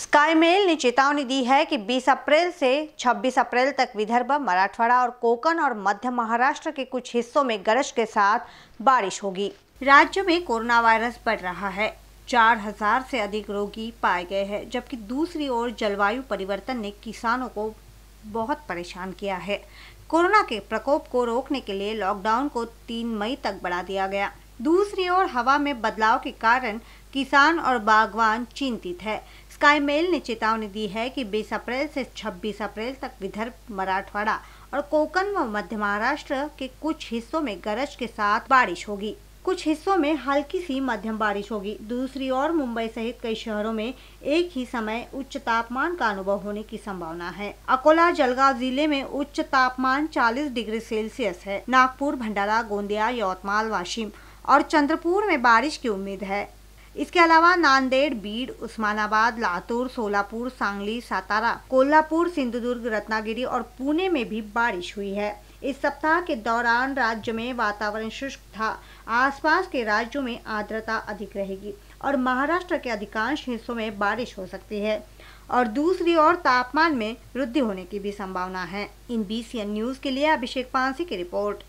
स्काईमेल ने चेतावनी दी है कि 20 अप्रैल से 26 अप्रैल तक विदर्भ मराठवाड़ा और कोकण और मध्य महाराष्ट्र के कुछ हिस्सों में गरज के साथ बारिश होगी राज्य में कोरोना वायरस बढ़ रहा है 4000 से अधिक रोगी पाए गए हैं जबकि दूसरी ओर जलवायु परिवर्तन ने किसानों को बहुत परेशान किया है कोरोना के प्रकोप को रोकने के लिए लॉकडाउन को तीन मई तक बढ़ा दिया गया दूसरी ओर हवा में बदलाव के कारण किसान और बागवान चिंतित है मेल ने चेतावनी दी है कि 20 अप्रैल से 26 अप्रैल तक विदर्भ मराठवाड़ा और कोकण व मध्य महाराष्ट्र के कुछ हिस्सों में गरज के साथ बारिश होगी कुछ हिस्सों में हल्की सी मध्यम बारिश होगी दूसरी ओर मुंबई सहित कई शहरों में एक ही समय उच्च तापमान का अनुभव होने की संभावना है अकोला जलगांव जिले में उच्च तापमान 40 डिग्री सेल्सियस है नागपुर भंडारा गोंदिया यवतमाल वाशिम और चंद्रपुर में बारिश की उम्मीद है इसके अलावा नांदेड़ बीड उस्मानाबाद लातूर सोलापुर सांगली सातारा कोल्हापुर सिंधुदुर्ग रत्नागिरी और पुणे में भी बारिश हुई है इस सप्ताह के दौरान राज्य में वातावरण शुष्क था आसपास के राज्यों में आर्द्रता अधिक रहेगी और महाराष्ट्र के अधिकांश हिस्सों में बारिश हो सकती है और दूसरी ओर तापमान में वृद्धि होने की भी संभावना है इन बी न्यूज के लिए अभिषेक पांसी की रिपोर्ट